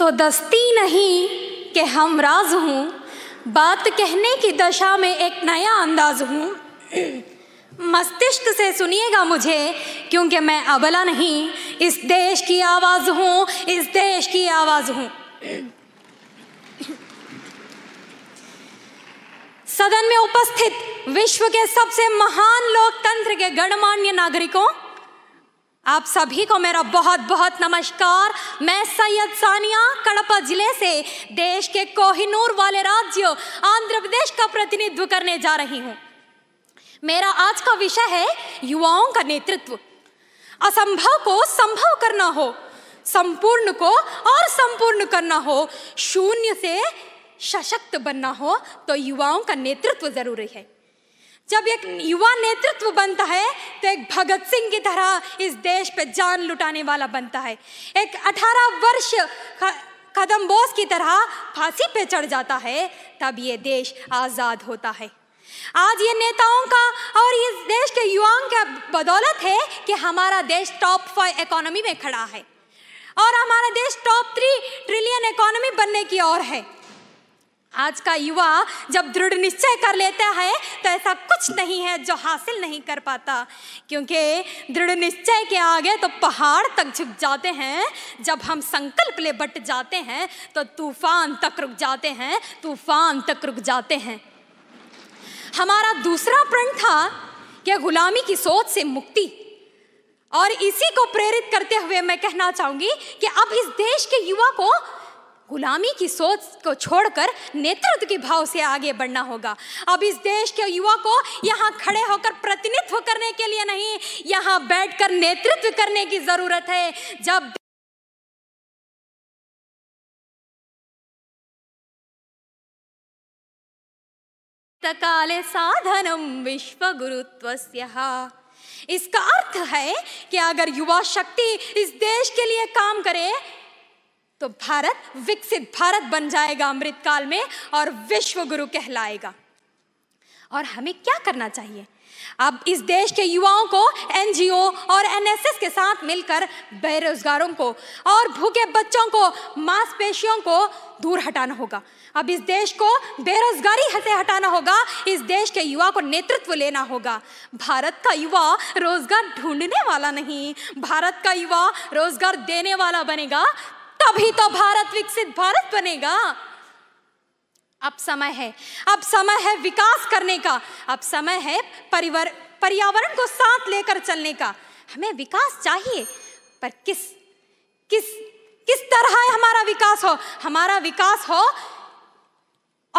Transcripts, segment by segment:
तो दस्ती नहीं कि हम राज हूँ बात कहने की दशा में एक नया अंदाज हूँ मस्तिष्क से सुनिएगा मुझे क्योंकि मैं अबला नहीं इस देश की आवाज हूँ इस देश की आवाज हूँ सदन में उपस्थित विश्व के सबसे महान लोकतंत्र के गणमान्य नागरिकों आप सभी को मेरा बहुत बहुत नमस्कार मैं सैयद सानिया कड़पा जिले से देश के कोहिनूर वाले राज्य आंध्र प्रदेश का प्रतिनिधित्व करने जा रही हूँ मेरा आज का विषय है युवाओं का नेतृत्व असंभव को संभव करना हो संपूर्ण को और संपूर्ण करना हो शून्य से सशक्त बनना हो तो युवाओं का नेतृत्व जरूरी है जब एक युवा नेतृत्व बनता है तो एक भगत सिंह की तरह इस देश पे जान लुटाने वाला बनता है एक 18 वर्ष कदम बोस की तरह फांसी पे चढ़ जाता है तब ये देश आज़ाद होता है आज ये नेताओं का और इस देश के युवाओं का बदौलत है कि हमारा देश टॉप फाइव इकोनॉमी में खड़ा है और हमारा देश टॉप थ्री ट्रिलियन इकोनॉमी बनने की ओर है आज का युवा जब दृढ़ निश्चय कर लेता है तो ऐसा कुछ नहीं है जो हासिल नहीं कर पाता क्योंकि दृढ़ निश्चय के आगे तो पहाड़ तक झुक जाते हैं जब हम संकल्प ले बट जाते हैं तो तूफान तक रुक जाते हैं तूफान तक रुक जाते हैं हमारा दूसरा प्रण था कि गुलामी की सोच से मुक्ति और इसी को प्रेरित करते हुए मैं कहना चाहूंगी कि अब इस देश के युवा को गुलामी की सोच को छोड़कर नेतृत्व के भाव से आगे बढ़ना होगा अब इस देश के युवा को यहाँ खड़े होकर प्रतिनिधित्व करने के लिए नहीं यहाँ बैठकर नेतृत्व करने की जरूरत है जब काले साधनम विश्व गुरुत्व इसका अर्थ है कि अगर युवा शक्ति इस देश के लिए काम करे तो भारत विकसित भारत बन जाएगा अमृतकाल में और विश्व गुरु कहलाएगा और हमें क्या करना चाहिए अब इस देश के युवाओं को एनजीओ और एनएसएस के साथ मिलकर बेरोजगारों को और भूखे बच्चों को मांसपेशियों को दूर हटाना होगा अब इस देश को बेरोजगारी से हटाना होगा इस देश के युवा को नेतृत्व लेना होगा भारत का युवा रोजगार ढूंढने वाला नहीं भारत का युवा रोजगार देने वाला बनेगा तभी तो भारत विकसित भारत बनेगा अब समय है अब समय है विकास करने का अब समय है परिवर पर्यावरण को साथ लेकर चलने का हमें विकास चाहिए पर किस किस किस तरह हमारा विकास हो हमारा विकास हो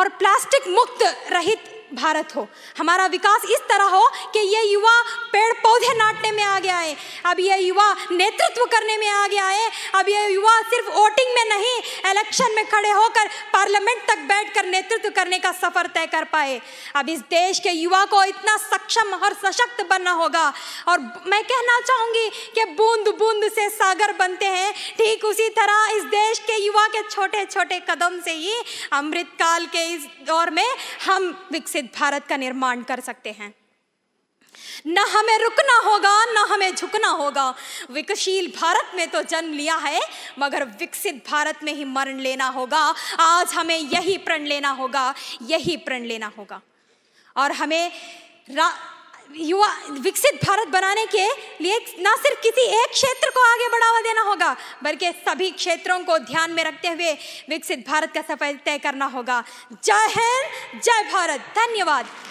और प्लास्टिक मुक्त रहित भारत हो हमारा विकास इस तरह हो कि ये युवा पेड़ पौधे नाटने में आगे आए अब ये युवा नेतृत्व करने में आगे आए अब ये युवा सिर्फ वोटिंग में नहीं इलेक्शन में खड़े होकर पार्लियामेंट तक बैठकर नेतृत्व करने का सफर तय कर पाए अब इस देश के युवा को इतना सक्षम और सशक्त बनना होगा और मैं कहना चाहूंगी कि बूंद बूंद से सागर बनते हैं ठीक उसी तरह इस देश के युवा के छोटे छोटे कदम से ही अमृतकाल के इस दौर में हम विकसित विकसित भारत का निर्माण कर सकते हैं न हमें रुकना होगा न हमें झुकना होगा विकसशील भारत में तो जन्म लिया है मगर विकसित भारत में ही मरण लेना होगा आज हमें यही प्रण लेना होगा यही प्रण लेना होगा और हमें युवा विकसित भारत बनाने के लिए ना सिर्फ किसी एक क्षेत्र को आगे बढ़ावा देना होगा बल्कि सभी क्षेत्रों को ध्यान में रखते हुए विकसित भारत का सफल तय करना होगा जय हिंद जय भारत धन्यवाद